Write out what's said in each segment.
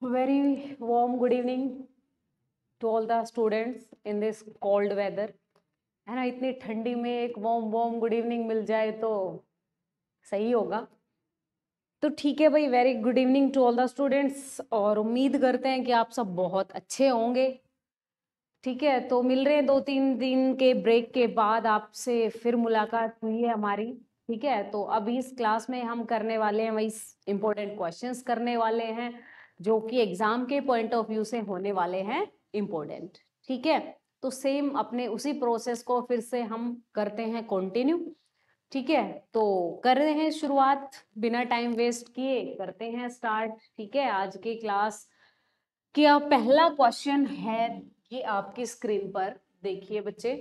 very warm good evening to all the students in this cold weather है हाँ, ना इतनी ठंडी में एक वॉम वॉम गुड इवनिंग मिल जाए तो सही होगा तो ठीक है भाई very good evening to all the students और उम्मीद करते हैं कि आप सब बहुत अच्छे होंगे ठीक है तो मिल रहे हैं दो तीन दिन के ब्रेक के बाद आपसे फिर मुलाकात हुई है हमारी ठीक है तो अभी इस क्लास में हम करने वाले हैं वही इम्पोर्टेंट क्वेश्चंस करने वाले हैं जो कि एग्जाम के पॉइंट ऑफ व्यू से होने वाले हैं इम्पोर्टेंट ठीक है तो सेम अपने उसी प्रोसेस को फिर से हम करते हैं कंटिन्यू ठीक है तो कर रहे हैं शुरुआत बिना टाइम वेस्ट किए करते हैं स्टार्ट ठीक है आज की क्लास क्या पहला क्वेश्चन है ये आपकी स्क्रीन पर देखिए बच्चे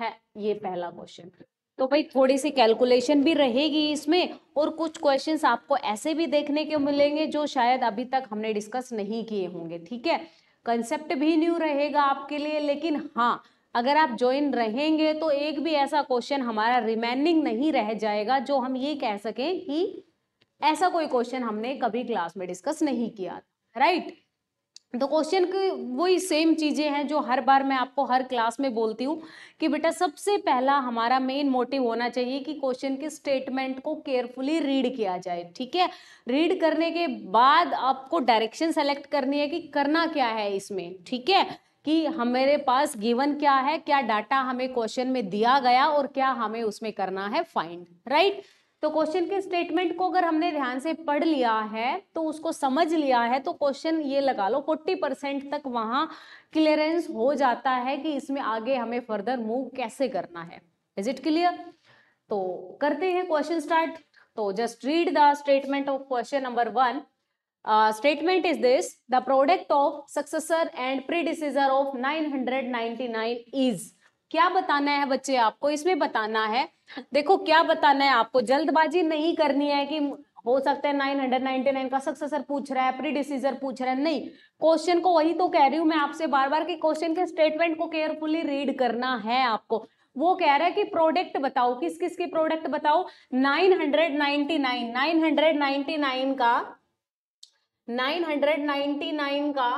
है ये पहला क्वेश्चन तो भाई थोड़ी सी कैलकुलेशन भी रहेगी इसमें और कुछ क्वेश्चंस आपको ऐसे भी देखने के मिलेंगे जो शायद अभी तक हमने डिस्कस नहीं किए होंगे ठीक है कंसेप्ट भी न्यू रहेगा आपके लिए लेकिन हाँ अगर आप ज्वाइन रहेंगे तो एक भी ऐसा क्वेश्चन हमारा रिमेनिंग नहीं रह जाएगा जो हम ये कह सकें कि ऐसा कोई क्वेश्चन हमने कभी क्लास में डिस्कस नहीं किया राइट right? तो क्वेश्चन की वही सेम चीज़ें हैं जो हर बार मैं आपको हर क्लास में बोलती हूँ कि बेटा सबसे पहला हमारा मेन मोटिव होना चाहिए कि क्वेश्चन के स्टेटमेंट को केयरफुली रीड किया जाए ठीक है रीड करने के बाद आपको डायरेक्शन सेलेक्ट करनी है कि करना क्या है इसमें ठीक है कि हमारे पास गिवन क्या है क्या डाटा हमें क्वेश्चन में दिया गया और क्या हमें उसमें करना है फाइंड राइट right? तो क्वेश्चन के स्टेटमेंट को अगर हमने ध्यान से पढ़ लिया है तो उसको समझ लिया है तो क्वेश्चन ये लगा लो 40 परसेंट तक वहां क्लियरेंस हो जाता है कि इसमें आगे हमें फर्दर मूव कैसे करना है इज इट क्लियर तो करते हैं क्वेश्चन स्टार्ट तो just read the statement of question number one statement is this the product of successor and predecessor of nine is क्या बताना है बच्चे आपको इसमें बताना है देखो क्या बताना है आपको जल्दबाजी नहीं करनी है कि हो सकता है नाइन हंड्रेड नाइनटी नाइन का सक्सेसर पूछ रहा है प्री डिसीजर पूछ रहा है नहीं क्वेश्चन को वही तो कह रही हूं मैं आपसे बार बार कि क्वेश्चन के स्टेटमेंट को केयरफुली रीड करना है आपको वो कह रहा है कि प्रोडक्ट बताओ किस किस की प्रोडक्ट बताओ nine nine nine hundred hundred ninety ninety nine का नाइन हंड्रेड नाइनटी नाइन का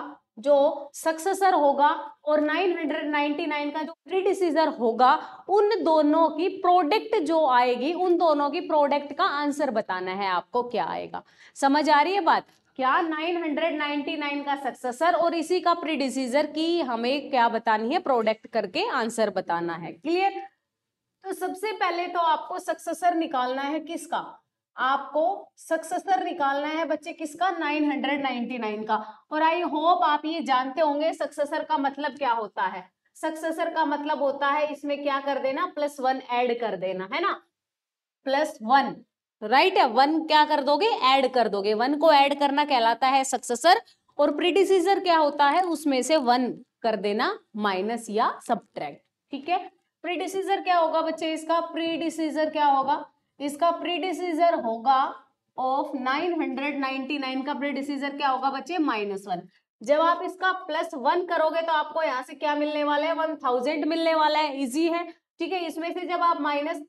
जो सक्सेसर होगा और 999 का जो प्रीडिसीजर होगा उन दोनों की प्रोडक्ट जो आएगी उन दोनों की प्रोडक्ट का आंसर बताना है आपको क्या आएगा समझ आ रही है बात क्या 999 का सक्सेसर और इसी का प्रीडिसीजर की हमें क्या बतानी है प्रोडक्ट करके आंसर बताना है क्लियर तो सबसे पहले तो आपको सक्सेसर निकालना है किसका आपको सक्सेसर निकालना है बच्चे किसका 999 का और आई होप आप ये जानते होंगे सक्सेसर का मतलब क्या होता है सक्सेसर का मतलब होता है इसमें क्या कर देना प्लस वन एड कर देना है ना प्लस वन राइट है वन क्या कर दोगे एड कर दोगे वन को एड करना कहलाता है सक्सेसर और प्रिडिसीजर क्या होता है उसमें से वन कर देना माइनस या सब ठीक है प्रीडिसीजर क्या होगा बच्चे इसका प्रीडिसीजर क्या होगा इसका प्रीडिसीजर होगा ऑफ 999 का प्रीडिसीजर क्या होगा बच्चे माइनस वन जब आप इसका प्लस वन करोगे तो आपको यहाँ से क्या मिलने वाला है वन थाउजेंड मिलने वाला है इजी है ठीक है इसमें से जब आप माइनस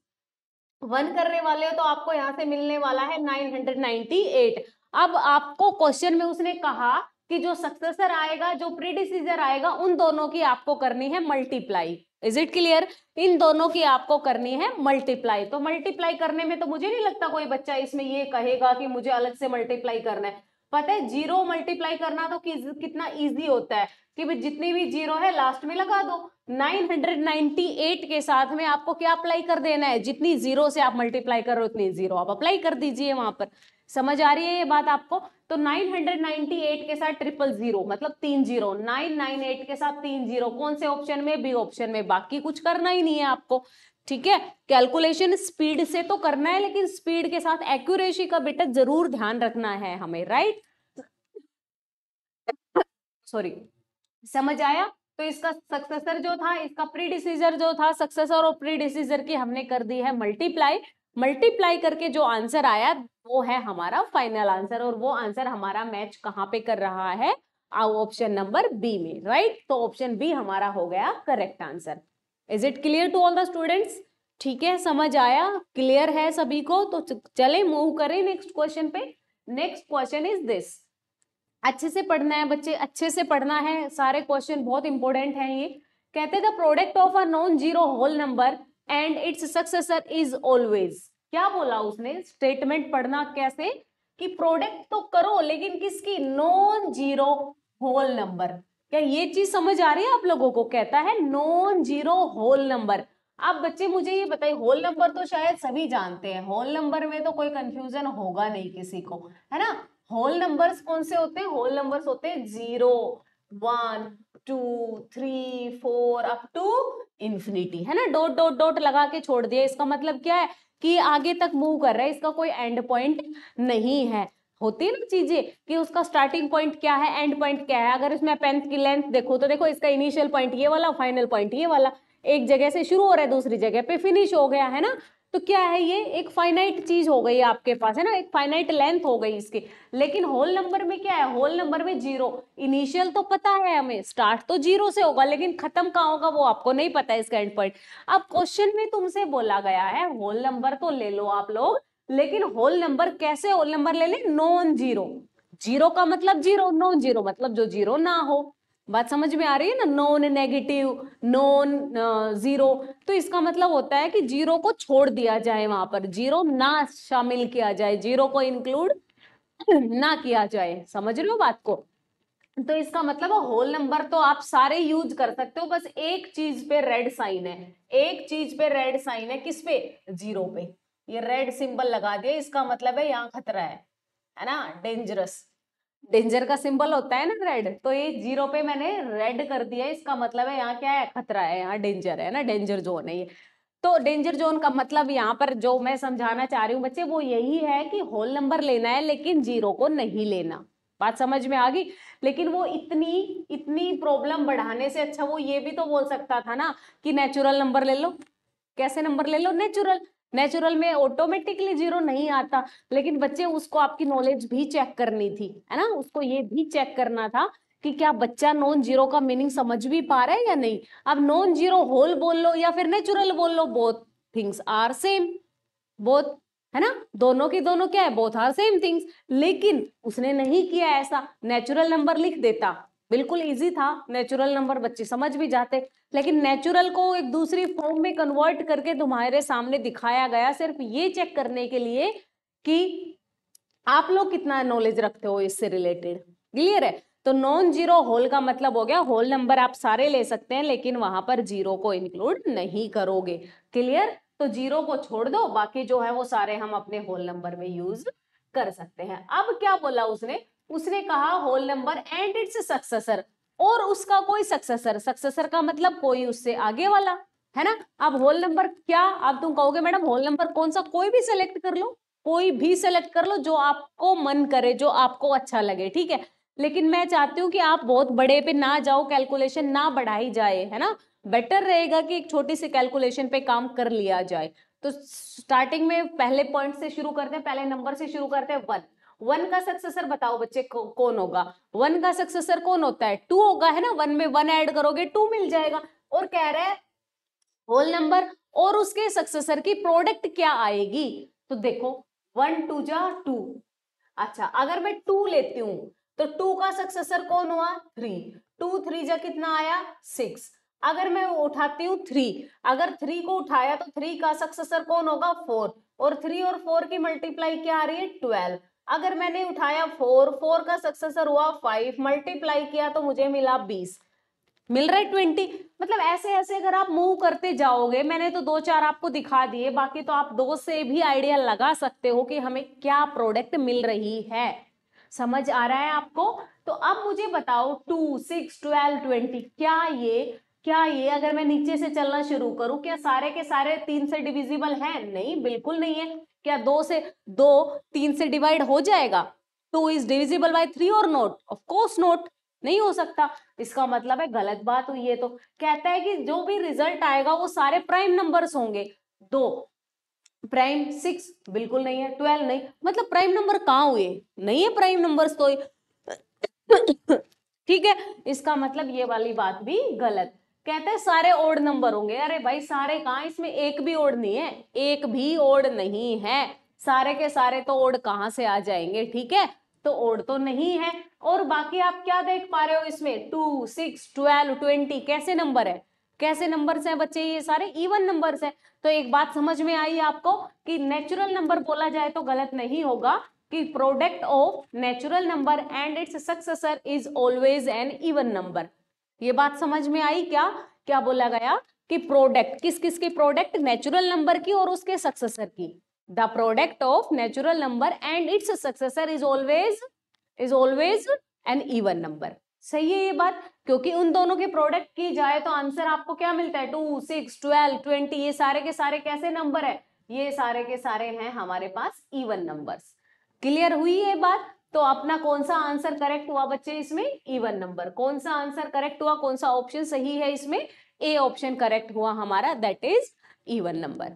वन करने वाले हो तो आपको यहाँ से मिलने वाला है नाइन हंड्रेड नाइनटी एट अब आपको क्वेश्चन में उसने कहा कि जो सक्सेसर आएगा जो प्रीडिसीजर आएगा उन दोनों की आपको करनी है मल्टीप्लाई इज इट क्लियर इन दोनों की आपको करनी है मल्टीप्लाई तो मल्टीप्लाई करने में तो मुझे नहीं लगता कोई बच्चा इसमें ये कहेगा कि मुझे अलग से मल्टीप्लाई करना है पता है जीरो मल्टीप्लाई करना तो कि, कितना इजी होता है कि जितनी भी जीरो है लास्ट में लगा दो 998 के साथ में आपको क्या अप्लाई कर देना है जितनी जीरो से आप मल्टीप्लाई करो उतनी जीरो आप अप्लाई कर दीजिए वहां पर समझ आ रही है ये बात आपको तो 998 के साथ ट्रिपल जीरो मतलब तीन जीरो नाइन नाइन एट के साथ तीन जीरो कौन से ऑप्शन में बी ऑप्शन में बाकी कुछ करना ही नहीं है आपको ठीक है कैलकुलेशन स्पीड से तो करना है लेकिन स्पीड के साथ एक्यूरेसी का बेटा जरूर ध्यान रखना है हमें राइट सॉरी समझ आया तो इसका सक्सेसर जो था इसका प्री डिसीजर जो था सक्सेसर और प्री डिसीजर की हमने कर दी है मल्टीप्लाई मल्टीप्लाई करके जो आंसर आया वो है हमारा फाइनल आंसर और वो आंसर हमारा मैच कहाँ पे कर रहा है ऑप्शन नंबर बी में राइट तो ऑप्शन बी हमारा हो गया correct answer is it clear to all the students ठीक है समझ आया क्लियर है सभी को तो चले मूव करें नेक्स्ट क्वेश्चन पे नेक्स्ट क्वेश्चन इज दिस अच्छे से पढ़ना है बच्चे अच्छे से पढ़ना है सारे क्वेश्चन बहुत इंपॉर्टेंट हैं ये कहते the product of a non zero whole number and its successor is always क्या बोला उसने स्टेटमेंट पढ़ना कैसे कि प्रोडक्ट तो करो लेकिन किसकी नॉन जीरो होल नंबर क्या ये चीज समझ आ रही है आप लोगों को कहता है नॉन जीरो होल नंबर आप बच्चे मुझे ये बताइए होल नंबर तो शायद सभी जानते हैं होल नंबर में तो कोई कंफ्यूजन होगा नहीं किसी को है ना होल नंबर्स कौन से होते हैं होल नंबर्स होते हैं zero one two three four up to infinity है ना डॉट डॉट डॉट लगा के छोड़ दिया इसका मतलब क्या है कि आगे तक मूव कर रहा है इसका कोई एंड पॉइंट नहीं है होती है ना चीजें कि उसका स्टार्टिंग पॉइंट क्या है एंड पॉइंट क्या है अगर इसमें पेंथ e की लेंथ देखो तो देखो इसका इनिशियल पॉइंट ये वाला फाइनल पॉइंट ये वाला एक जगह से शुरू हो रहा है दूसरी जगह पे फिनिश हो गया है ना तो क्या है ये एक फाइनाइट चीज हो गई आपके पास है ना एक फाइनाइट लेंथ हो गई इसकी लेकिन होल नंबर में क्या है होल नंबर में जीरो इनिशियल तो पता है हमें स्टार्ट तो जीरो से होगा लेकिन खत्म कहाँ होगा वो आपको नहीं पता है इसका एंड पॉइंट अब क्वेश्चन में तुमसे बोला गया है होल नंबर तो ले लो आप लोग लेकिन होल नंबर कैसे होल नंबर ले ले नॉन जीरो जीरो का मतलब जीरो नॉन जीरो मतलब जो जीरो ना हो बात समझ में आ रही है ना नॉन नेगेटिव नॉन जीरो तो इसका मतलब होता है कि जीरो को छोड़ दिया जाए वहां पर जीरो ना शामिल किया जाए जीरो को इंक्लूड ना किया जाए समझ रहे हो बात को तो इसका मतलब होल नंबर तो आप सारे यूज कर सकते हो बस एक चीज पे रेड साइन है एक चीज पे रेड साइन है किस पे जीरो पे ये रेड सिंबल लगा दिया इसका मतलब है यहाँ खतरा है है ना डेंजरस डेंजर का सिंबल होता है ना रेड तो ये जीरो पे मैंने रेड कर दिया है इसका मतलब है यहाँ क्या है खतरा है यहाँ डेंजर है ना डेंजर जोन है ये तो डेंजर जोन का मतलब यहाँ पर जो मैं समझाना चाह रही हूँ बच्चे वो यही है कि होल नंबर लेना है लेकिन जीरो को नहीं लेना बात समझ में आ गई लेकिन वो इतनी इतनी प्रॉब्लम बढ़ाने से अच्छा वो ये भी तो बोल सकता था ना कि नेचुरल नंबर ले लो कैसे नंबर ले लो नेचुरल नेचुरल में ऑटोमेटिकली जीरो नहीं आता लेकिन बच्चे उसको आपकी नॉलेज भी चेक करनी थी है ना उसको ये भी चेक करना था कि क्या बच्चा नॉन जीरो का मीनिंग समझ भी पा रहा है या नहीं अब नॉन जीरो होल बोल लो या फिर नेचुरल बोल लो both things are same both है ना दोनों के दोनों क्या है बोथ आर सेम थिंग्स लेकिन उसने नहीं किया ऐसा नेचुरल नंबर लिख देता बिल्कुल इजी था नेचुरल नंबर बच्चे समझ भी जाते लेकिन नेचुरल को एक दूसरी फॉर्म में कन्वर्ट करके तुम्हारे सामने दिखाया गया सिर्फ ये चेक करने के लिए कि आप लोग कितना नॉलेज रखते हो इससे रिलेटेड क्लियर है तो नॉन जीरो होल का मतलब हो गया होल नंबर आप सारे ले सकते हैं लेकिन वहां पर जीरो को इंक्लूड नहीं करोगे क्लियर तो जीरो को छोड़ दो बाकी जो है वो सारे हम अपने होल नंबर में यूज कर सकते हैं अब क्या बोला उसने उसने कहा whole number and its successor और उसका कोई सक्सेसर सक्सेसर का मतलब कोई उससे आगे वाला है ना अब होल नंबर क्या अब तुम कहोगे मैडम होल नंबर कौन सा कोई भी सेलेक्ट कर लो कोई भी सेलेक्ट कर लो जो आपको मन करे जो आपको अच्छा लगे ठीक है लेकिन मैं चाहती हूँ कि आप बहुत बड़े पे ना जाओ कैलकुलेशन ना बढ़ाई जाए है ना बेटर रहेगा कि एक छोटी सी कैलकुलेशन पे काम कर लिया जाए तो स्टार्टिंग में पहले पॉइंट से शुरू करते हैं पहले नंबर से शुरू करते हैं वन वन का सक्सेसर बताओ बच्चे को, कौन होगा वन का सक्सेसर कौन होता है टू होगा है ना वन में वन ऐड करोगे टू मिल जाएगा और कह रहे हैं होल नंबर और उसके सक्सेसर की प्रोडक्ट क्या आएगी तो देखो वन टू जा टू अच्छा अगर मैं टू लेती हूँ तो टू का सक्सेसर कौन हुआ थ्री टू थ्री जा कितना आया सिक्स अगर मैं उठाती हूँ थ्री अगर थ्री को उठाया तो थ्री का सक्सेसर कौन होगा फोर और थ्री और फोर की मल्टीप्लाई क्या आ रही है ट्वेल्व अगर मैंने उठाया फोर फोर का सक्सेसर हुआ फाइव मल्टीप्लाई किया तो मुझे मिला बीस मिल रहा है ट्वेंटी मतलब ऐसे ऐसे अगर आप मूव करते जाओगे मैंने तो दो चार आपको दिखा दिए बाकी तो आप दो से भी आइडिया लगा सकते हो कि हमें क्या प्रोडक्ट मिल रही है समझ आ रहा है आपको तो अब मुझे बताओ टू सिक्स ट्वेल्व ट्वेंटी क्या ये क्या ये अगर मैं नीचे से चलना शुरू करूं क्या सारे के सारे तीन से डिविजिबल है नहीं बिल्कुल नहीं है क्या दो से दो तीन से डिवाइड हो जाएगा two is divisible by three और नोट ऑफकोर्स नोट नहीं हो सकता इसका मतलब है गलत बात हुई है तो कहता है कि जो भी रिजल्ट आएगा वो सारे प्राइम नंबर्स होंगे दो प्राइम सिक्स बिल्कुल नहीं है ट्वेल्व नहीं मतलब प्राइम नंबर कहाँ हुए नहीं है प्राइम नंबर्स तो ठीक है इसका मतलब ये वाली बात भी गलत कहते हैं सारे ओड नंबर होंगे अरे भाई सारे कहा इसमें एक भी ओड नहीं है एक भी ओड नहीं है सारे के सारे तो ओड कहाँ से आ जाएंगे ठीक है तो ओड तो नहीं है और बाकी आप क्या देख पा रहे हो इसमें टू सिक्स ट्वेल्व ट्वेंटी कैसे नंबर है कैसे नंबर्स हैं बच्चे ये सारे इवन नंबर्स हैं तो एक बात समझ में आई आपको कि नेचुरल नंबर बोला जाए तो गलत नहीं होगा कि product of natural number and its successor is always an even number ये बात समझ में आई क्या क्या बोला गया कि प्रोडक्ट किस किस के प्रोडक्ट नेचुरल नंबर की और उसके सक्सेसर की the product of natural number and its successor is always is always an even number सही है ये बात क्योंकि उन दोनों के प्रोडक्ट की जाए तो आंसर आपको क्या मिलता है टू सिक्स ट्वेल्व ट्वेंटी ये सारे के सारे कैसे नंबर है ये सारे के सारे हैं हमारे पास इवन नंबर्स क्लियर हुई ये बात तो अपना कौन सा आंसर करेक्ट हुआ बच्चे इसमें इवन नंबर कौन सा आंसर करेक्ट हुआ कौन सा ऑप्शन सही है इसमें ए ऑप्शन करेक्ट हुआ हमारा दैट इज इवन नंबर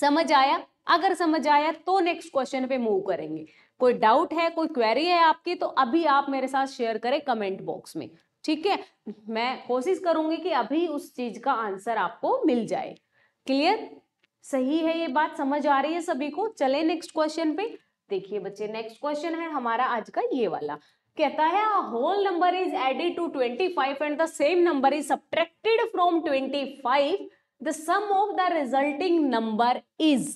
समझ आया अगर समझ आया तो नेक्स्ट क्वेश्चन पे मूव करेंगे कोई डाउट है कोई क्वेरी है आपकी तो अभी आप मेरे साथ शेयर करें कमेंट बॉक्स में ठीक है मैं कोशिश करूंगी कि अभी उस चीज का आंसर आपको मिल जाए क्लियर सही है ये बात समझ आ रही है सभी को चले नेक्स्ट क्वेश्चन पे देखिए बच्चे नेक्स्ट क्वेश्चन है हमारा आज का ये वाला कहता है whole number is added to twenty five and the same number is subtracted from twenty five the sum of the resulting number is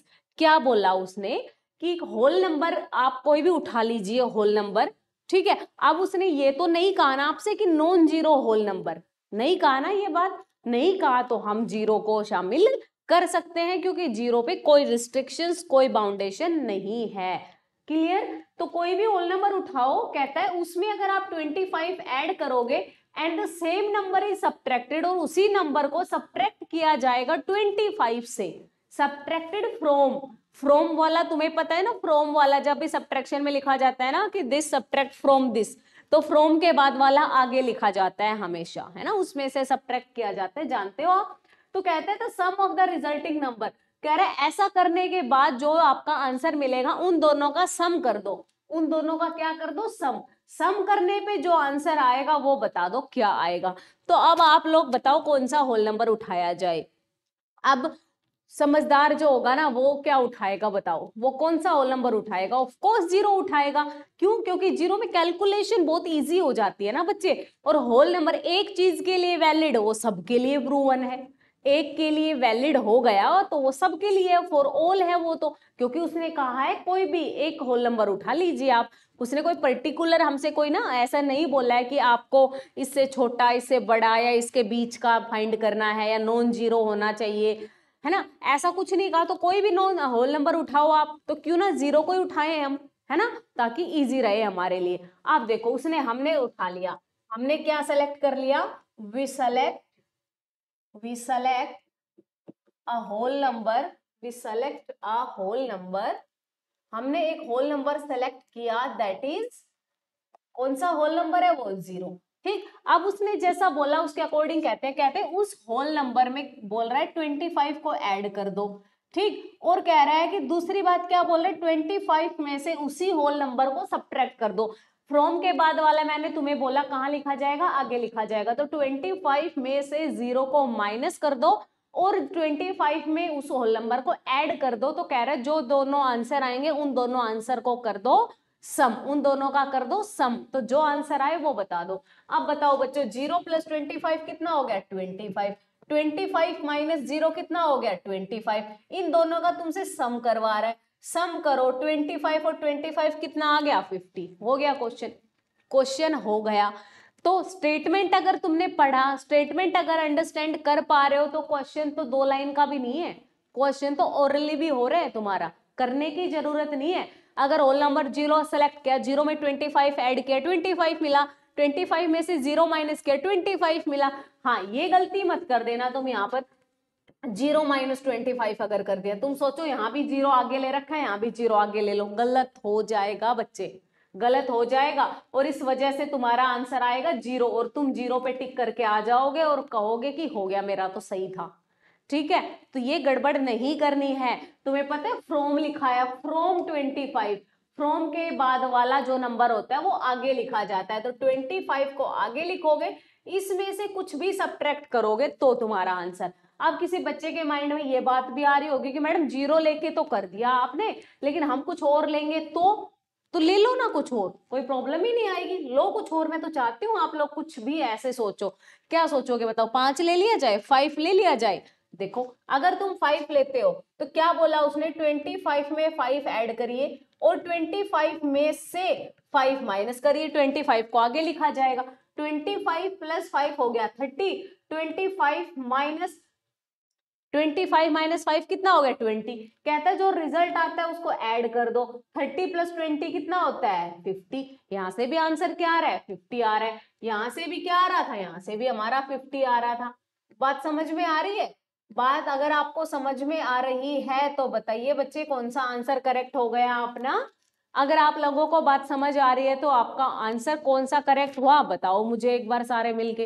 क्या बोला उसने कि होल नंबर आप कोई भी उठा लीजिए होल नंबर ठीक है अब उसने ये तो नहीं कहा ना आपसे कि नॉन जीरो होल नंबर नहीं कहा ना ये बात नहीं कहा तो हम जीरो को शामिल कर सकते हैं क्योंकि जीरो पे कोई रिस्ट्रिक्शंस कोई बाउंडेशन नहीं है क्लियर तो कोई भी होल नंबर उठाओ कहता है उसमें अगर आप 25 ऐड करोगे and the same number is subtracted और उसी नंबर को सब्ट्रैक्ट किया जाएगा 25 से सब्ट्रैक्टेड फ्रॉम फ्रॉम वाला तुम्हें पता है ना फ्रॉम वाला जब भी सब्ट्रैक्शन में लिखा जाता है ना कि दिस सब्ट्रैक्ट फ्रॉम दिस तो फ्रॉम के बाद वाला आगे लिखा जाता है हमेशा है ना उसमें से सब्ट्रैक्ट किया जाता है जानते हो आप तो कहते हैं the sum of the resulting number कह रहे ऐसा करने के बाद जो आपका आंसर मिलेगा उन दोनों का सम कर दो उन दोनों का क्या कर दो सम सम करने पे जो आंसर आएगा वो बता दो क्या आएगा तो अब आप लोग बताओ कौन सा होल नंबर उठाया जाए अब समझदार जो होगा ना वो क्या उठाएगा बताओ वो कौन सा होल नंबर उठाएगा ऑफ कोर्स जीरो उठाएगा क्यों क्योंकि जीरो में कैलकुलेशन बहुत इजी हो जाती है ना बच्चे और होल नंबर एक चीज के लिए वैलिड वो सबके लिए प्रूवन है एक के लिए वैलिड हो गया तो वो सबके लिए फॉर ऑल है वो तो क्योंकि उसने कहा है कोई भी एक होल नंबर उठा लीजिए आप उसने कोई पर्टिकुलर हमसे कोई ना ऐसा नहीं बोला है कि आपको इससे छोटा इससे बड़ा या इसके बीच का फाइंड करना है या नॉन जीरो होना चाहिए है ना ऐसा कुछ नहीं कहा तो कोई भी नॉन होल नंबर उठाओ आप तो क्यों ना जीरो को ही उठाएं हम है ना ताकि इजी रहे हमारे लिए आप देखो उसने हमने उठा लिया हमने क्या सेलेक्ट कर लिया we select we select a whole number we select a whole number हमने एक होल नंबर सेलेक्ट किया दैट इज कौन सा होल नंबर है वो जीरो ठीक अब उसने जैसा बोला उसके अकॉर्डिंग कहते हैं कहते हैं उस होल नंबर में बोल रहा है ट्वेंटी फाइव को ऐड कर दो ठीक और कह रहा है कि दूसरी बात क्या बोल रहे ट्वेंटी फाइव में से उसी होल नंबर को सब्ट्रैक्ट कर दो फ्रॉम के बाद वाला मैंने तुम्हें बोला कहाँ लिखा जाएगा आगे लिखा जाएगा तो 25 में से जीरो को माइनस कर दो और 25 में उस होल नंबर को ऐड कर दो तो कह रहे जो दोनों आंसर आएंगे उन दोनों आंसर को कर दो सम उन दोनों का कर दो सम तो जो आंसर आए वो बता दो अब बताओ बच्चों जीरो प्लस ट्वेंटी फाइव कितना हो गया twenty five twenty five minus zero कितना हो गया ट्वेंटी फाइव इन दोनों का तुमसे सम करवा रहा है सम करो 25 और 25 कितना आ गया 50 हो गया क्वेश्चन क्वेश्चन हो गया तो स्टेटमेंट अगर तुमने पढ़ा स्टेटमेंट अगर अंडरस्टैंड कर पा रहे हो तो क्वेश्चन तो दो लाइन का भी नहीं है क्वेश्चन तो ओरली भी हो रहा है तुम्हारा करने की जरूरत नहीं है अगर ओल नंबर जीरो सेलेक्ट किया जीरो में ट्वेंटी फाइव एड किया ट्वेंटी फाइव मिला ट्वेंटी फाइव में से जीरो माइनस किया ट्वेंटी फाइव मिला हाँ ये गलती मत कर देना तुम यहाँ पर जीरो माइनस ट्वेंटी फाइव अगर कर दिया तुम सोचो यहाँ भी जीरो आगे ले रखा है यहाँ भी जीरो आगे ले लो गलत हो जाएगा बच्चे गलत हो जाएगा और इस वजह से तुम्हारा आंसर आएगा जीरो और तुम जीरो पे टिक करके आ जाओगे और कहोगे कि हो गया मेरा तो सही था ठीक है तो ये गड़बड़ नहीं करनी है तुम्हें पता है फ्रोम लिखा है फ्रोम ट्वेंटी फाइव फ्रोम के बाद वाला जो नंबर होता है वो आगे लिखा जाता है तो ट्वेंटी फाइव को आगे लिखोगे इसमें से कुछ भी सब्ट्रैक्ट करोगे तो तुम्हारा आंसर अब किसी बच्चे के माइंड में ये बात भी आ रही होगी कि मैडम जीरो लेके तो कर दिया आपने लेकिन हम कुछ और लेंगे तो तो ले लो ना कुछ और कोई प्रॉब्लम ही नहीं आएगी लो कुछ और मैं तो चाहती हूँ आप लोग कुछ भी ऐसे सोचो क्या सोचोगे बताओ पांच ले लिया जाए फाइव ले लिया जाए देखो अगर तुम फाइव लेते हो तो क्या बोला उसने ट्वेंटी फाइव में फाइव ऐड करिए और ट्वेंटी फाइव में से फाइव माइनस करिए ट्वेंटी फाइव को आगे लिखा जाएगा ट्वेंटी फाइव प्लस फाइव हो गया thirty twenty five minus twenty five minus five कितना हो गया ट्वेंटी कहता है जो रिजल्ट आता है उसको ऐड कर दो थर्टी प्लस ट्वेंटी कितना होता है फिफ्टी यहाँ से भी आंसर क्या आ रहा है फिफ्टी आ रहा है यहाँ से भी क्या आ रहा था यहाँ से भी हमारा फिफ्टी आ रहा था बात समझ में आ रही है बात अगर आपको समझ में आ रही है तो बताइए बच्चे कौन सा आंसर करेक्ट हो गया अपना अगर आप लोगों को बात समझ आ रही है तो आपका आंसर कौन सा करेक्ट हुआ बताओ मुझे एक बार सारे मिलके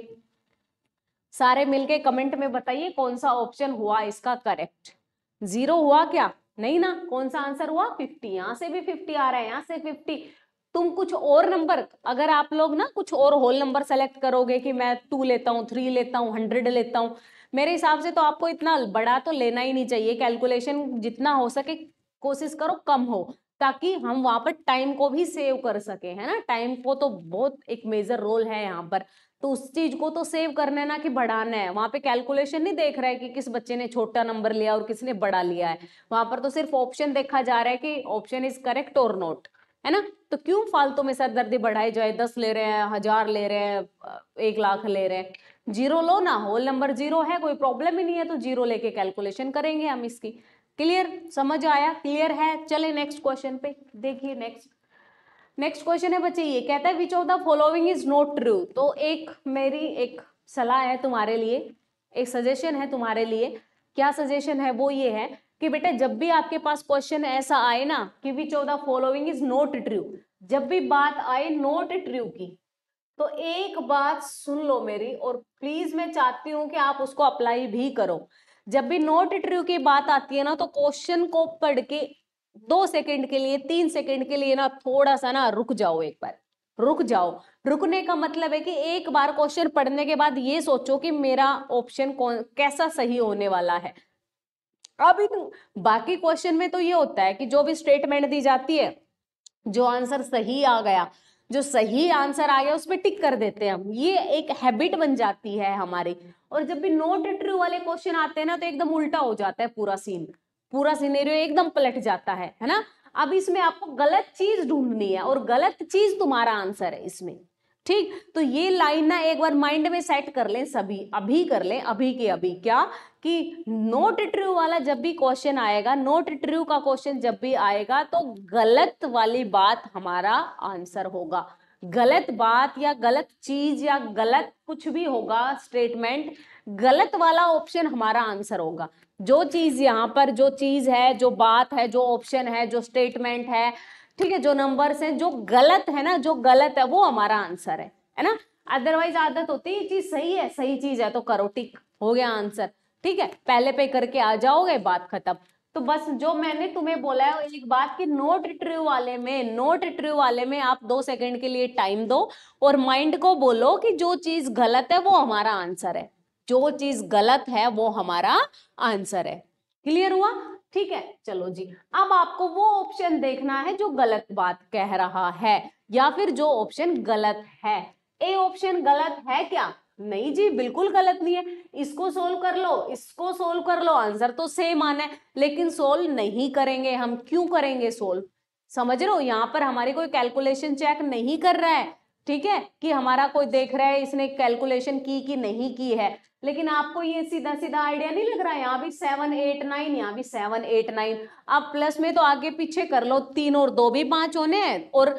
सारे मिलके कमेंट में बताइए कौन सा ऑप्शन हुआ इसका करेक्ट जीरो हुआ क्या नहीं ना कौन सा आंसर हुआ फिफ्टी यहाँ से भी फिफ्टी आ रहा है यहाँ से फिफ्टी तुम कुछ और नंबर अगर आप लोग ना कुछ और होल नंबर सेलेक्ट करोगे कि मैं टू लेता हूँ थ्री लेता हूँ हंड्रेड लेता हूँ मेरे हिसाब से तो आपको इतना बड़ा तो लेना ही नहीं चाहिए कैलकुलेशन जितना हो सके कोशिश करो कम हो ताकि हम वहां पर टाइम को भी सेव कर सके है ना टाइम को तो बहुत एक मेजर रोल है यहाँ पर तो उस चीज को तो सेव करना है ना कि बढ़ाना है वहां पे कैलकुलेशन नहीं देख रहा है कि किस बच्चे ने छोटा नंबर लिया और किसने बड़ा लिया है वहां पर तो सिर्फ ऑप्शन देखा जा रहा है कि ऑप्शन इज करेक्ट और नॉट है ना तो क्यों फालतू में सरदर्दी बढ़ाई जाए दस ले रहे हैं हजार ले रहे हैं एक लाख ले रहे हैं जीरो लो ना होल नंबर जीरो है कोई प्रॉब्लम ही नहीं है तो जीरो लेके कैलकुलेशन करेंगे हम इसकी क्लियर समझ आया क्लियर है चले नेक्स्ट क्वेश्चन पे देखिए नेक्स्ट नेक्स्ट क्वेश्चन है बच्चे ये कहता है which of the following is not true तो एक मेरी एक सलाह है तुम्हारे लिए एक सजेशन है तुम्हारे लिए क्या सजेशन है वो ये है कि बेटा जब भी आपके पास क्वेश्चन ऐसा आए ना कि which of the following is not true जब भी बात आए नॉट ट्रू की तो एक बात सुन लो मेरी और प्लीज मैं चाहती हूँ कि आप उसको अप्लाई भी करो जब भी नोट ट्रू की बात आती है ना तो क्वेश्चन को पढ़ के दो सेकंड के लिए तीन सेकंड के लिए ना थोड़ा सा ना रुक जाओ एक बार रुक जाओ रुकने का मतलब है कि एक बार क्वेश्चन पढ़ने के बाद ये सोचो कि मेरा ऑप्शन कौन कैसा सही होने वाला है अब इन बाकी क्वेश्चन में तो ये होता है कि जो भी स्टेटमेंट दी जाती है जो आंसर सही आ गया जो सही आंसर आ गया उस पर टिक कर देते हैं हम ये एक हैबिट बन जाती है हमारी और जब भी नोट ट्रू वाले क्वेश्चन आते हैं ना तो एकदम उल्टा हो जाता है पूरा सीन पूरा सीनेरियो एकदम पलट जाता है है ना अब इसमें आपको गलत चीज ढूंढनी है और गलत चीज तुम्हारा आंसर है इसमें ठीक तो ये लाइन ना एक बार माइंड में सेट कर लें सभी अभी कर लें अभी के अभी क्या कि नोट ट्रू वाला जब भी क्वेश्चन आएगा नोट ट्रू का क्वेश्चन जब भी आएगा तो गलत वाली बात हमारा आंसर होगा गलत बात या गलत चीज या गलत कुछ भी होगा स्टेटमेंट गलत वाला ऑप्शन हमारा आंसर होगा जो चीज यहाँ पर जो चीज है जो बात है जो ऑप्शन है जो स्टेटमेंट है ठीक है जो नंबर्स हैं जो गलत है ना जो गलत है वो हमारा आंसर है है ना अदरवाइज आदत होती है चीज सही है सही चीज है तो करो टिक हो गया आंसर ठीक है पहले पे करके आ जाओगे बात खत्म तो बस जो मैंने तुम्हें बोला है एक बात कि नोट ट्रू वाले में नोट ट्रू वाले में आप दो सेकंड के लिए टाइम दो और माइंड को बोलो कि जो चीज गलत है वो हमारा आंसर है जो चीज गलत है वो हमारा आंसर है क्लियर हुआ ठीक है चलो जी अब आपको वो ऑप्शन देखना है जो गलत बात कह रहा है या फिर जो ऑप्शन गलत है ए ऑप्शन गलत है क्या नहीं जी बिल्कुल गलत नहीं है इसको सोल्व कर लो इसको सोल्व कर लो आंसर तो सेम आना है लेकिन सोल्व नहीं करेंगे हम क्यों करेंगे सोल्व समझ रहे हो यहाँ पर हमारी कोई कैलकुलेशन चेक नहीं कर रहा है ठीक है कि हमारा कोई देख रहा है इसने कैलकुलेशन की कि नहीं की है लेकिन आपको ये सीधा सीधा आइडिया नहीं लग रहा है यहाँ भी सेवन एट नाइन यहाँ भी सेवन एट नाइन आप प्लस में तो आगे पीछे कर लो तीन और दो भी पांच होने हैं और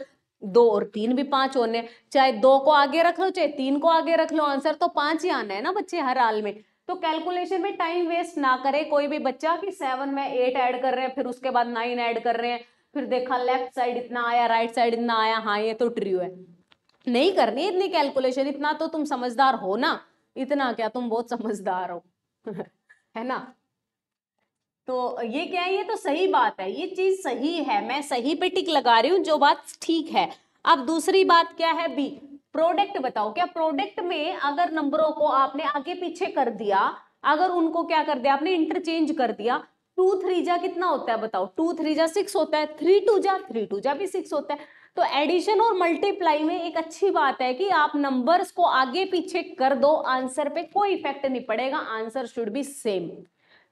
दो और तीन भी पांच होने चाहे दो को आगे रख लो चाहे तीन को आगे रख लो आंसर तो पांच ही आना है ना बच्चे हर हाल में तो कैलकुलेशन में टाइम वेस्ट ना करे कोई भी बच्चा कि सेवन में एट ऐड कर रहे हैं फिर उसके बाद नाइन ऐड कर रहे हैं फिर देखा लेफ्ट साइड इतना आया राइट साइड इतना आया हाँ ये तो ट्रू है नहीं करनी इतनी कैलकुलेशन इतना तो तुम समझदार हो ना इतना क्या तुम बहुत समझदार हो है ना तो ये क्या है ये तो सही बात है ये चीज सही है मैं सही पे टिक लगा रही हूँ जो बात ठीक है अब दूसरी बात क्या है बी प्रोडक्ट बताओ क्या प्रोडक्ट में अगर नंबरों को आपने आगे पीछे कर दिया अगर उनको क्या कर दिया आपने इंटरचेंज कर दिया टू थ्री जा कितना होता है बताओ टू थ्री जा सिक्स होता है थ्री टू जा थ्री टू जा भी सिक्स होता है तो एडिशन और मल्टीप्लाई में एक अच्छी बात है कि आप नंबर्स को आगे पीछे कर दो आंसर पे कोई इफेक्ट नहीं पड़ेगा आंसर शुड बी सेम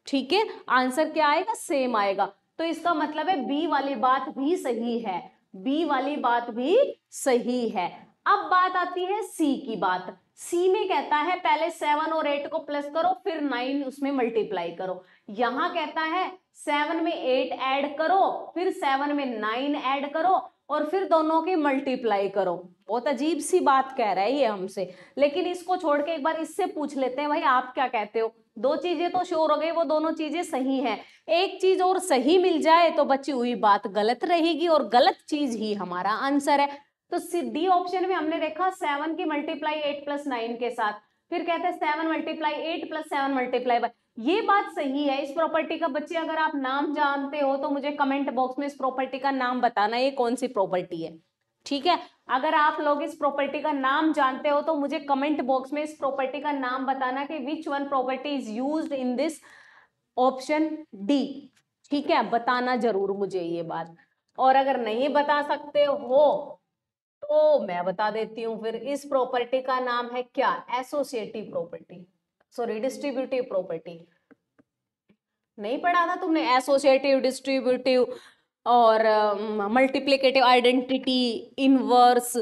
ठीक है आंसर क्या आएगा सेम आएगा तो इसका मतलब है बी वाली बात भी सही है बी वाली बात भी सही है अब बात आती है सी की बात सी में कहता है पहले सेवन और एट को प्लस करो फिर नाइन उसमें मल्टीप्लाई करो यहां कहता है सेवन में एट ऐड करो फिर सेवन में नाइन ऐड करो और फिर दोनों की मल्टीप्लाई करो बहुत अजीब सी बात कह रहा है ये हमसे लेकिन इसको छोड़ के एक बार इससे पूछ लेते हैं भाई आप क्या कहते हो दो चीजें तो श्योर हो गई वो दोनों चीजें सही हैं एक चीज और सही मिल जाए तो बची हुई बात गलत रहेगी और गलत चीज ही हमारा आंसर है तो सीधी ऑप्शन में हमने देखा सेवन की मल्टीप्लाई एट प्लस नाइन के साथ फिर कहते हैं seven multiply eight plus seven multiply by ये बात सही है इस प्रॉपर्टी का बच्चे अगर आप नाम जानते हो तो मुझे कमेंट बॉक्स में इस प्रॉपर्टी का नाम बताना ये कौन सी प्रॉपर्टी है ठीक है अगर आप लोग इस प्रॉपर्टी का नाम जानते हो तो मुझे कमेंट बॉक्स में इस प्रॉपर्टी का नाम बताना कि which one property is use in this option D ठीक है बताना जरूर मुझे ये बात और अगर नहीं बता सकते हो तो मैं बता देती हूँ फिर इस प्रॉपर्टी का नाम है क्या associative property so redistributive property नहीं पढ़ा था तुमने एसोसिएटिव डिस्ट्रीब्यूटिव और मल्टीप्लीकेटिव आइडेंटिटी इनवर्स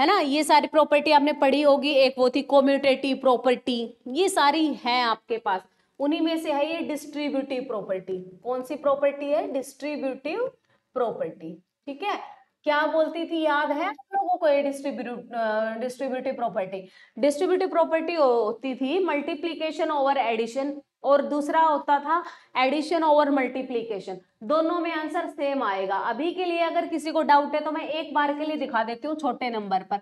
है ना ये सारी प्रॉपर्टी आपने पढ़ी होगी एक वो थी कॉम्यूटेटिव प्रॉपर्टी ये सारी हैं आपके पास उन्हीं में से है ये डिस्ट्रीब्यूटिव प्रॉपर्टी कौन सी प्रॉपर्टी है डिस्ट्रीब्यूटिव प्रॉपर्टी ठीक है क्या बोलती थी याद है आप लोगों को डिस्ट्रीब्यूटिव प्रॉपर्टी डिस्ट्रीब्यूटिव प्रॉपर्टी होती थी मल्टीप्लीकेशन ओवर एडिशन और दूसरा होता था एडिशन ओवर मल्टीप्लीकेशन दोनों में आंसर सेम आएगा अभी के लिए अगर किसी को डाउट है तो मैं एक बार के लिए दिखा देती हूँ छोटे नंबर पर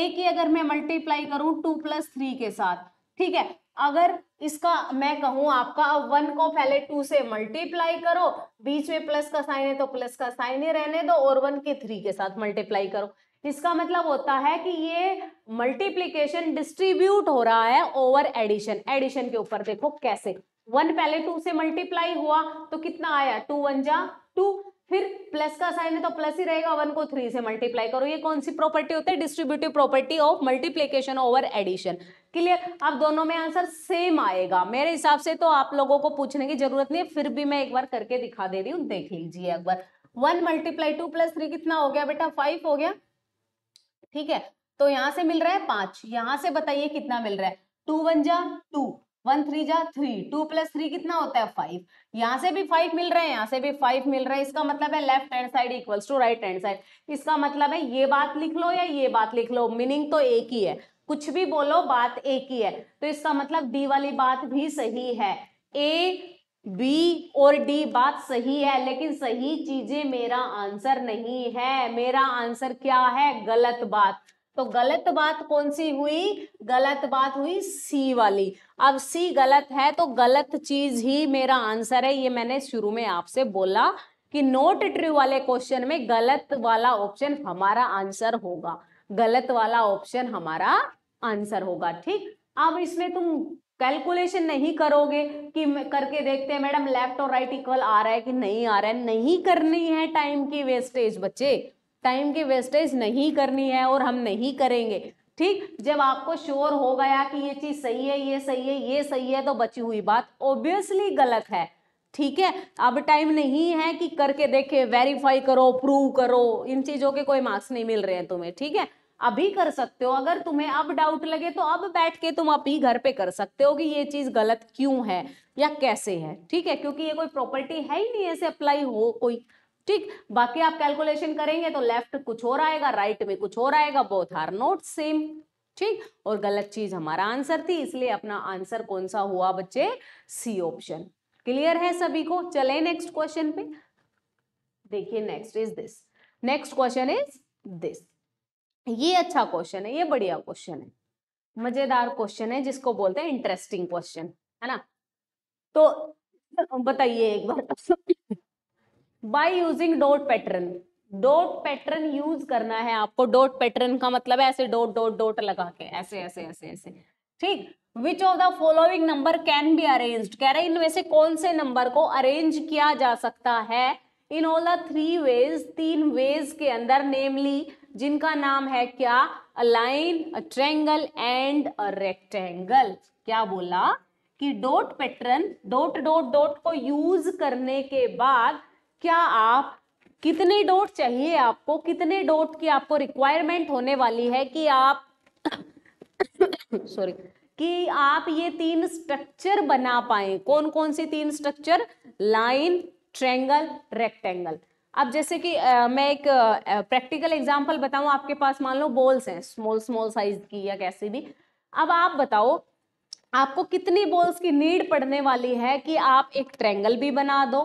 एक ही अगर मैं मल्टीप्लाई करूँ टू प्लस थ्री के साथ ठीक है अगर इसका मैं कहूं आपका अब वन को पहले टू से मल्टीप्लाई करो बीच में प्लस का साइन है तो प्लस का साइन ही रहने दो और वन के थ्री के साथ मल्टीप्लाई करो इसका मतलब होता है कि ये मल्टीप्लीकेशन डिस्ट्रीब्यूट हो रहा है ओवर एडिशन एडिशन के ऊपर देखो कैसे वन पहले टू से मल्टीप्लाई हुआ तो कितना आया टू वन जा टू फिर प्लस का साइन है तो प्लस ही रहेगा वन को थ्री से मल्टीप्लाई करो ये कौन सी प्रॉपर्टी होती है distributive property of multiplication over addition clear अब दोनों में आंसर सेम आएगा मेरे हिसाब से तो आप लोगों को पूछने की जरूरत नहीं है फिर भी मैं एक बार करके दिखा दे रही हूँ देख लीजिए एक बार one multiply two plus three कितना हो गया बेटा फाइव हो गया ठीक है तो यहाँ से मिल रहा है पांच यहाँ से बताइए कितना मिल रहा है टू वन जा टू वन थ्री जा थ्री टू प्लस थ्री कितना होता है फाइव यहाँ से भी फाइव मिल रहा है यहाँ से भी फाइव मिल रहा है इसका मतलब है left hand side equals to right hand side इसका मतलब है ये बात लिख लो या ये बात लिख लो मीनिंग तो एक ही है कुछ भी बोलो बात एक ही है तो इसका मतलब डी वाली बात भी सही है ए बी और डी बात सही है लेकिन सही चीजें मेरा आंसर नहीं है मेरा आंसर क्या है गलत बात तो गलत बात कौन सी हुई गलत बात हुई सी वाली अब सी गलत है तो गलत चीज ही मेरा आंसर है ये मैंने शुरू में आपसे बोला कि नोट ट्रू वाले क्वेश्चन में गलत वाला ऑप्शन हमारा आंसर होगा गलत वाला ऑप्शन हमारा आंसर होगा ठीक अब इसमें तुम कैलकुलेशन नहीं करोगे कि करके देखते हैं मैडम लेफ्ट और राइट इक्वल आ रहा है कि नहीं आ रहा है नहीं करनी है टाइम की वेस्टेज बच्चे टाइम की वेस्टेज नहीं करनी है और हम नहीं करेंगे ठीक जब आपको श्योर हो गया कि ये चीज सही है ये सही है ये सही है तो बची हुई बात ऑब्वियसली गलत है ठीक है अब टाइम नहीं है कि करके देखे वेरीफाई करो प्रूव करो इन चीजों के कोई मार्क्स नहीं मिल रहे हैं तुम्हें ठीक है अभी कर सकते हो अगर तुम्हें अब डाउट लगे तो अब बैठ के तुम अपनी घर पे कर सकते हो कि ये चीज गलत क्यों है या कैसे है ठीक है क्योंकि ये कोई प्रॉपर्टी है ही नहीं ऐसे अप्लाई हो कोई ठीक बाकी आप कैलकुलेशन करेंगे तो लेफ्ट कुछ और आएगा राइट में कुछ और आएगा बोथ हार नोट सेम ठीक और गलत चीज हमारा आंसर थी इसलिए अपना आंसर कौन सा हुआ बच्चे सी ऑप्शन क्लियर है सभी को चले नेक्स्ट क्वेश्चन पे देखिए next is this next question is this ये अच्छा क्वेश्चन है ये बढ़िया क्वेश्चन है मजेदार क्वेश्चन है जिसको बोलते हैं इंटरेस्टिंग क्वेश्चन है ना तो बताइए एक बार by using dot pattern dot pattern use करना है आपको डोट पैटर्न का मतलब है ऐसे डोट डोट डोट लगा के ऐसे ऐसे ऐसे ऐसे ठीक which of the following number can be arrange कह रहे इनमें से कौन से नंबर को अरेन्ज किया जा सकता है in all the three ways तीन वेज के अंदर नेमली जिनका नाम है क्या a line a triangle and a rectangle क्या बोला कि dot pattern dot dot dot को यूज करने के बाद क्या आप कितने डॉट चाहिए आपको कितने डॉट की आपको रिक्वायरमेंट होने वाली है कि आप सॉरी कि आप ये तीन स्ट्रक्चर बना पाए कौन कौन से तीन स्ट्रक्चर लाइन ट्रेंगल रेक्टेंगल अब जैसे कि आ, मैं एक प्रैक्टिकल एग्जांपल बताऊं आपके पास मान लो बॉल्स हैं स्मॉल स्मॉल साइज की या कैसी भी अब आप बताओ आपको कितनी बॉल्स की नीड पड़ने वाली है कि आप एक ट्रेंगल भी बना दो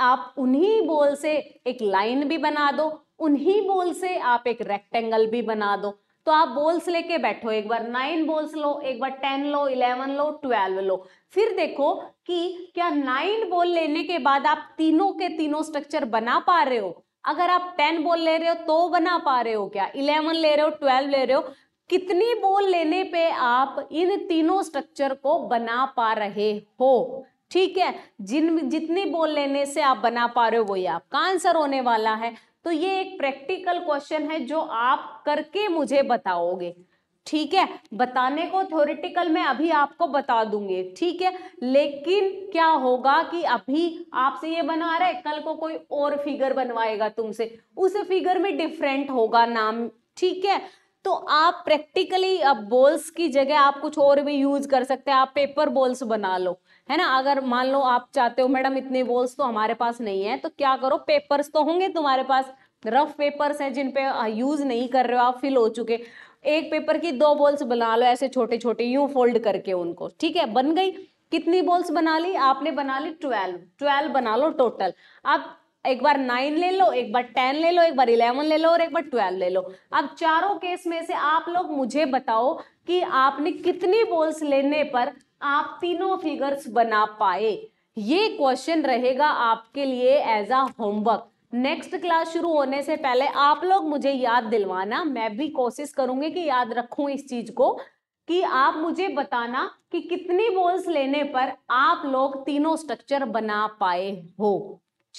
आप उन्हीं बॉल से एक लाइन भी बना दो उन्हीं बॉल से आप एक रेक्टेंगल भी बना दो तो आप बोल्स लेके बैठो एक बार नाइन बोल्स लो एक बार टेन लो इलेवन लो ट्वेल्व लो फिर देखो कि क्या नाइन बोल लेने के बाद आप तीनों के तीनों स्ट्रक्चर बना पा रहे हो अगर आप टेन बोल ले रहे हो तो बना पा रहे हो क्या इलेवन ले रहे हो ट्वेल्व ले रहे हो कितनी बोल लेने पे आप इन तीनों स्ट्रक्चर को बना पा रहे हो ठीक है जिन जितनी बोल लेने से आप बना पा रहे हो वही आपका आंसर होने वाला है तो ये एक प्रैक्टिकल क्वेश्चन है जो आप करके मुझे बताओगे ठीक है बताने को थ्योरेटिकल मैं अभी आपको बता दूंगी ठीक है लेकिन क्या होगा कि अभी आपसे ये बना रहे कल को कोई और फिगर बनवाएगा तुमसे उस फिगर में डिफरेंट होगा नाम ठीक है तो आप प्रैक्टिकली अब बोल्स की जगह आप कुछ और भी यूज कर सकते हैं आप पेपर बोल्स बना लो है ना अगर मान लो आप चाहते हो मैडम इतने वॉल्स तो हमारे पास नहीं है तो क्या करो पेपर्स तो होंगे तुम्हारे पास रफ पेपर्स हैं जिन पे यूज़ नहीं कर रहे हो आप फिल हो चुके एक पेपर की दो बॉल्स बना लो ऐसे छोटे छोटे यूं फोल्ड करके उनको ठीक है बन गई कितनी बॉल्स बना ली आपने बना ली ट्वेल्व ट्वेल्व बना लो टोटल अब एक बार नाइन ले लो एक बार टेन ले लो एक बार इलेवन ले लो और एक बार ट्वेल्व ले लो अब चारों केस में से आप लोग मुझे बताओ कि आपने कितनी बॉल्स लेने पर आप तीनों फिगर्स बना पाए ये क्वेश्चन रहेगा आपके लिए as a homework next class शुरू होने से पहले आप लोग मुझे याद दिलवाना मैं भी कोशिश करूंगी कि याद रखूं इस चीज को कि आप मुझे बताना कि कितनी बॉल्स लेने पर आप लोग तीनों स्ट्रक्चर बना पाए हो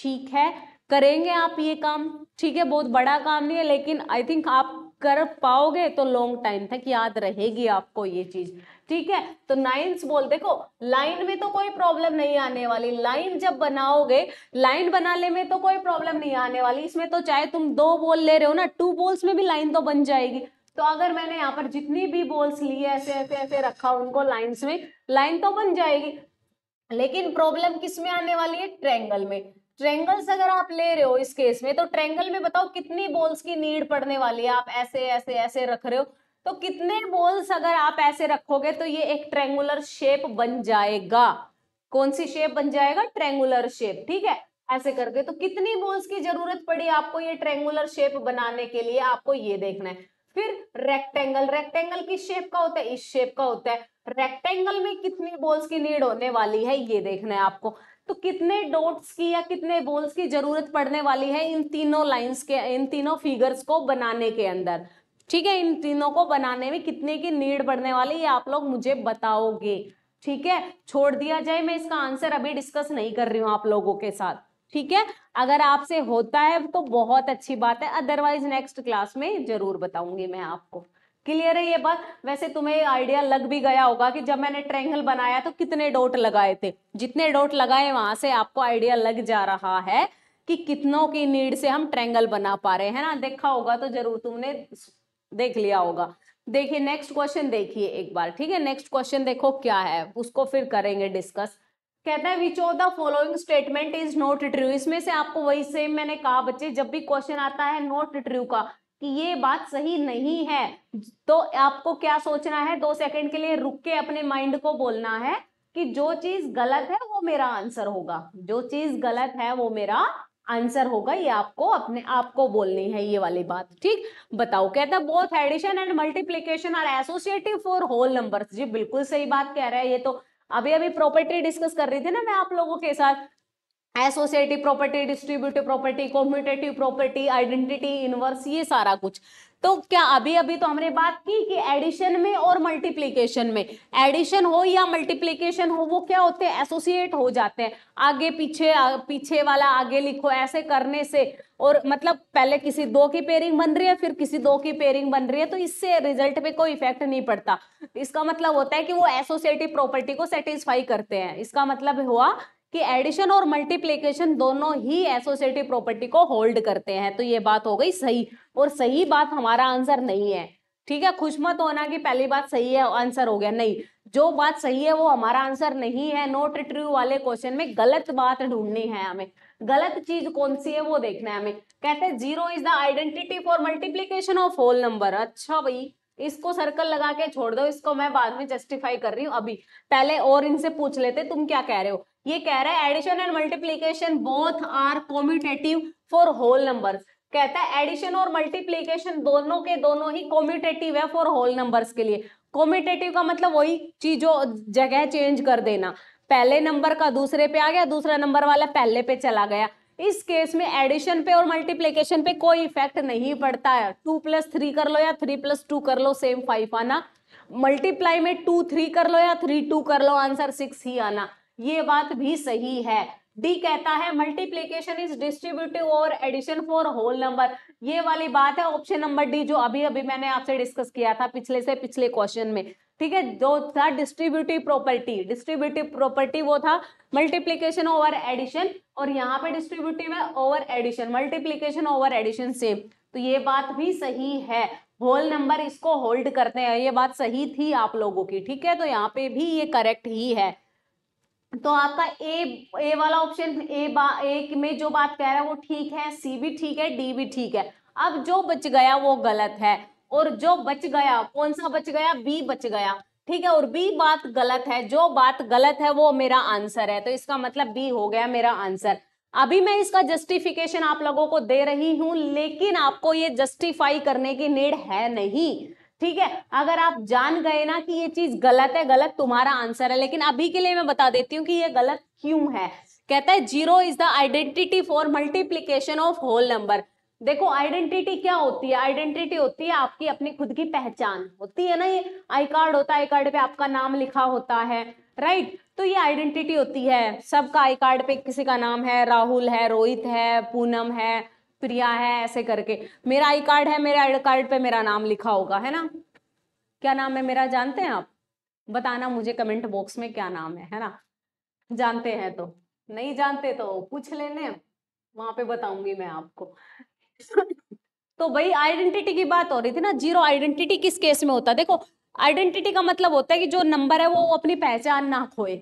ठीक है करेंगे आप ये काम ठीक है बहुत बड़ा काम नहीं है लेकिन आई थिंक आप कर पाओगे तो लॉन्ग टाइम तक याद रहेगी आपको ये चीज़ ठीक है तो नाइन्स बोल देखो लाइन में तो कोई प्रॉब्लम नहीं आने वाली लाइन जब बनाओगे लाइन बनाने में तो कोई प्रॉब्लम नहीं आने वाली इसमें तो चाहे तुम दो बोल ले रहे हो ना टू बोल्स में भी लाइन तो बन जाएगी तो अगर मैंने यहाँ पर जितनी भी बोल्स ली है ऐसे ऐसे ऐसे रखा उनको लाइन्स में लाइन तो बन जाएगी लेकिन प्रॉब्लम किस में आने वाली है ट्रेंगल में ट्रेंगल्स अगर आप ले रहे हो इस केस में तो ट्रेंगल में बताओ कितनी बोल्स की नीड पड़ने वाली है आप ऐसे ऐसे ऐसे रख रहे हो तो कितने बोल्स अगर आप ऐसे रखोगे तो ये एक ट्रेंगुलर शेप बन जाएगा कौन सी शेप बन जाएगा ट्रेंगुलर शेप ठीक है ऐसे करके तो कितनी बोल्स की जरूरत पड़ी आपको ये ट्रेंगुलर शेप बनाने के लिए आपको ये देखना है फिर रेक्टेंगल रेक्टेंगल किस शेप का होता है इस शेप का होता है रेक्टेंगल में कितनी बोल्स की नीड होने वाली है ये देखना है आपको तो कितने डॉट्स की या कितने बोल्स की जरूरत पड़ने वाली है इन तीनों लाइंस के इन तीनों फिगर्स को बनाने के अंदर ठीक है इन तीनों को बनाने में कितने की नीड पड़ने वाली ये आप लोग मुझे बताओगे ठीक है छोड़ दिया जाए मैं इसका आंसर अभी डिस्कस नहीं कर रही हूँ आप लोगों के साथ ठीक है अगर आपसे होता है तो बहुत अच्छी बात है अदरवाइज नेक्स्ट क्लास में जरूर बताऊंगी मैं आपको क्लियर है ये बात वैसे तुम्हें आइडिया लग भी गया होगा कि जब मैंने ट्रेंगल बनाया तो कितने डोट लगाए थे जितने डोट लगाए वहां से आपको आइडिया लग जा रहा है कि कितनों की नीड से हम ट्रेंगल बना पा रहे हैं ना देखा होगा तो जरूर तुमने देख लिया होगा देखिए नेक्स्ट क्वेश्चन देखिए एक बार ठीक है नेक्स्ट क्वेश्चन देखो क्या है उसको फिर करेंगे डिस्कस कहता है which of the following statement is not true इसमें से आपको वही सेम मैंने कहा बच्चे जब भी क्वेश्चन आता है नॉट ट्रू का कि ये बात सही नहीं है तो आपको क्या सोचना है दो सेकंड के लिए रुक के अपने माइंड को बोलना है कि जो चीज गलत है वो मेरा आंसर होगा जो चीज गलत है वो मेरा आंसर होगा ये आपको अपने आपको बोलनी है ये वाली बात ठीक बताओ कहता है both addition and multiplication are associative for whole number जी बिल्कुल सही बात कह रहा है ये तो अभी अभी प्रॉपर्टी डिस्कस कर रही थी ना मैं आप लोगों के साथ associative property distributive property commutative property identity inverse ये सारा कुछ तो क्या अभी अभी तो हमने बात की कि एडिशन में और मल्टीप्लीकेशन में एडिशन हो या मल्टीप्लीकेशन हो वो क्या होते हैं एसोसिएट हो जाते हैं आगे पीछे पीछे वाला आगे लिखो ऐसे करने से और मतलब पहले किसी दो की पेयरिंग बन रही है फिर किसी दो की पेयरिंग बन रही है तो इससे रिजल्ट पे कोई इफेक्ट नहीं पड़ता इसका मतलब होता है कि वो एसोसिएटिव प्रॉपर्टी को सेटिस्फाई करते हैं इसका मतलब हुआ कि एडिशन और मल्टीप्लीकेशन दोनों ही एसोसिएटिव प्रॉपर्टी को होल्ड करते हैं तो ये बात हो गई सही और सही बात हमारा आंसर नहीं है ठीक है खुश मत होना कि पहली बात सही है आंसर हो गया नहीं जो बात सही है वो हमारा आंसर नहीं है नोट ट्रू वाले क्वेश्चन में गलत बात ढूंढनी है हमें गलत चीज कौन सी है वो देखना है हमें कहते हैं zero is the identity for multiplication of whole number अच्छा भाई इसको सर्कल लगा के छोड़ दो इसको मैं बाद में जस्टिफाई कर रही हूँ अभी पहले और इनसे पूछ लेते तुम क्या कह रहे हो ये कह रहा है addition and multiplication both are commutative for whole number कहता है एडिशन और मल्टीप्लीकेशन दोनों के दोनों ही कॉम्यूटेटिव है फॉर होल नंबर्स के लिए कॉम्यूटेटिव का मतलब वही चीजों जगह चेंज कर देना पहले नंबर का दूसरे पे आ गया दूसरा नंबर वाला पहले पे चला गया इस केस में एडिशन पे और मल्टीप्लीकेशन पे कोई इफेक्ट नहीं पड़ता है टू प्लस थ्री कर लो या थ्री प्लस टू कर लो सेम फाइव आना मल्टीप्लाई में टू थ्री कर लो या थ्री टू कर लो आंसर सिक्स ही आना ये बात भी सही है डी कहता है मल्टीप्लीकेशन इज डिस्ट्रीब्यूटिव और एडिशन फॉर होल नंबर ये वाली बात है ऑप्शन नंबर डी जो अभी अभी मैंने आपसे डिस्कस किया था पिछले से पिछले क्वेश्चन में ठीक है जो था डिस्ट्रीब्यूटिव प्रॉपर्टी डिस्ट्रीब्यूटिव प्रॉपर्टी वो था मल्टीप्लीकेशन ओवर एडिशन और यहाँ पे डिस्ट्रीब्यूटिव है over addition multiplication over addition same तो ये बात भी सही है होल नंबर इसको होल्ड करते हैं ये बात सही थी आप लोगों की ठीक है तो यहाँ पे भी ये करेक्ट ही है तो आपका ए ए वाला ऑप्शन ए बा ए में जो बात कह रहा है वो ठीक है सी भी ठीक है डी भी ठीक है अब जो बच गया वो गलत है और जो बच गया कौन सा बच गया बी बच गया ठीक है और बी बात गलत है जो बात गलत है वो मेरा आंसर है तो इसका मतलब बी हो गया मेरा आंसर अभी मैं इसका जस्टिफिकेशन आप लोगों को दे रही हूं लेकिन आपको ये जस्टिफाई करने की नीड है नहीं ठीक है अगर आप जान गए ना कि ये चीज गलत है गलत तुम्हारा आंसर है लेकिन अभी के लिए मैं बता देती हूँ कि ये गलत क्यों है कहता है zero is the identity for multiplication of whole number देखो आइडेंटिटी क्या होती है आइडेंटिटी होती है आपकी अपनी खुद की पहचान होती है ना ये आई कार्ड होता है आई कार्ड पे आपका नाम लिखा होता है राइट right? तो ये आइडेंटिटी होती है सबका आई कार्ड पे किसी का नाम है राहुल है रोहित है पूनम है प्रिया है ऐसे करके मेरा आई कार्ड है मेरे आई कार्ड पे मेरा नाम लिखा होगा है ना क्या नाम है मेरा जानते हैं आप बताना मुझे कमेंट बॉक्स में क्या नाम है है ना जानते हैं तो नहीं जानते तो पूछ लेने वहां पे बताऊंगी मैं आपको तो भाई आइडेंटिटी की बात हो रही थी ना जीरो आइडेंटिटी किस केस में होता है देखो आइडेंटिटी का मतलब होता है कि जो नंबर है वो अपनी पहचान ना खोए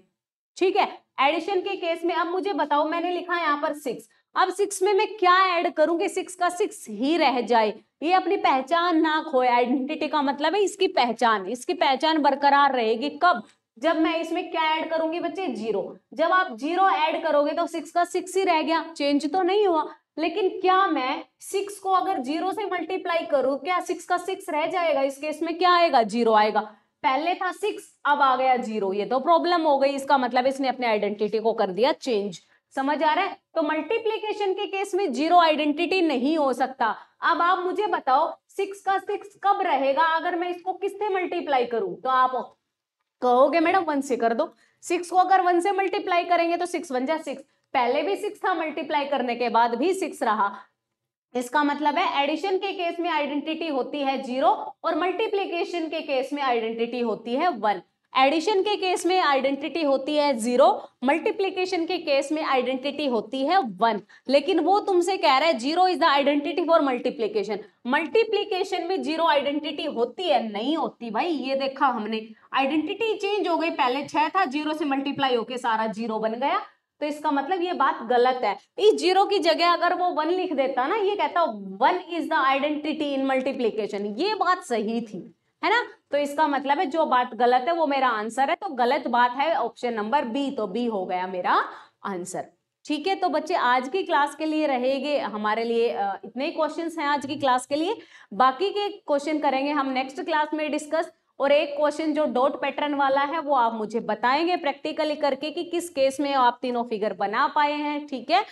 ठीक है एडिशन के केस में अब मुझे बताओ मैंने लिखा है यहाँ पर सिक्स अब सिक्स में मैं क्या ऐड करूंगी सिक्स का सिक्स ही रह जाए ये अपनी पहचान ना खोए आइडेंटिटी का मतलब है इसकी पहचान इसकी पहचान बरकरार रहेगी कब जब मैं इसमें क्या ऐड करूंगी बच्चे जीरो जब आप जीरो ऐड करोगे तो सिक्स का सिक्स ही रह गया चेंज तो नहीं हुआ लेकिन क्या मैं सिक्स को अगर जीरो से मल्टीप्लाई करूं क्या सिक्स का सिक्स रह जाएगा इस केस में क्या आएगा जीरो आएगा पहले था सिक्स अब आ गया जीरो ये तो प्रॉब्लम हो गई इसका मतलब इसने अपने आइडेंटिटी को कर दिया चेंज समझ आ रहा है तो मल्टीप्लीकेशन के केस में जीरो आइडेंटिटी नहीं हो सकता अब आप मुझे बताओ सिक्स का सिक्स कब रहेगा अगर मैं इसको किससे मल्टीप्लाई करूं तो आप कहोगे मैडम वन से कर दो सिक्स को अगर वन से मल्टीप्लाई करेंगे तो सिक्स वन जा सिक्स पहले भी सिक्स था मल्टीप्लाई करने के बाद भी सिक्स रहा इसका मतलब है एडिशन के केस में आइडेंटिटी होती है जीरो और मल्टीप्लीकेशन के केस में आइडेंटिटी होती है वन एडिशन के केस में आइडेंटिटी होती है जीरो मल्टीप्लीकेशन के केस में आइडेंटिटी होती है वन लेकिन वो तुमसे कह रहा है zero is the identity for multiplication multiplication में जीरो आइडेंटिटी होती है नहीं होती भाई ये देखा हमने आइडेंटिटी चेंज हो गई पहले छह था जीरो से मल्टीप्लाई होके सारा जीरो बन गया तो इसका मतलब ये बात गलत है इस जीरो की जगह अगर वो वन लिख देता ना ये कहता one is the identity in multiplication ये बात सही थी है ना तो इसका मतलब है जो बात गलत है वो मेरा आंसर है तो गलत बात है ऑप्शन नंबर बी तो बी हो गया मेरा आंसर ठीक है तो बच्चे आज की क्लास के लिए रहेंगे हमारे लिए इतने ही क्वेश्चन हैं आज की क्लास के लिए बाकी के क्वेश्चन करेंगे हम नेक्स्ट क्लास में डिस्कस और एक क्वेश्चन जो डॉट पैटर्न वाला है वो आप मुझे बताएंगे प्रैक्टिकली करके कि किस केस में आप तीनों फिगर बना पाए हैं ठीक है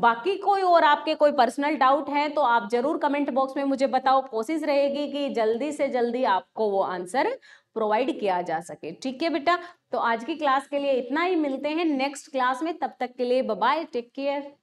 बाकी कोई और आपके कोई पर्सनल डाउट है तो आप जरूर कमेंट बॉक्स में मुझे बताओ कोशिश रहेगी कि जल्दी से जल्दी आपको वो आंसर प्रोवाइड किया जा सके ठीक है बेटा तो आज की क्लास के लिए इतना ही मिलते हैं नेक्स्ट क्लास में तब तक के लिए बाय टेक केयर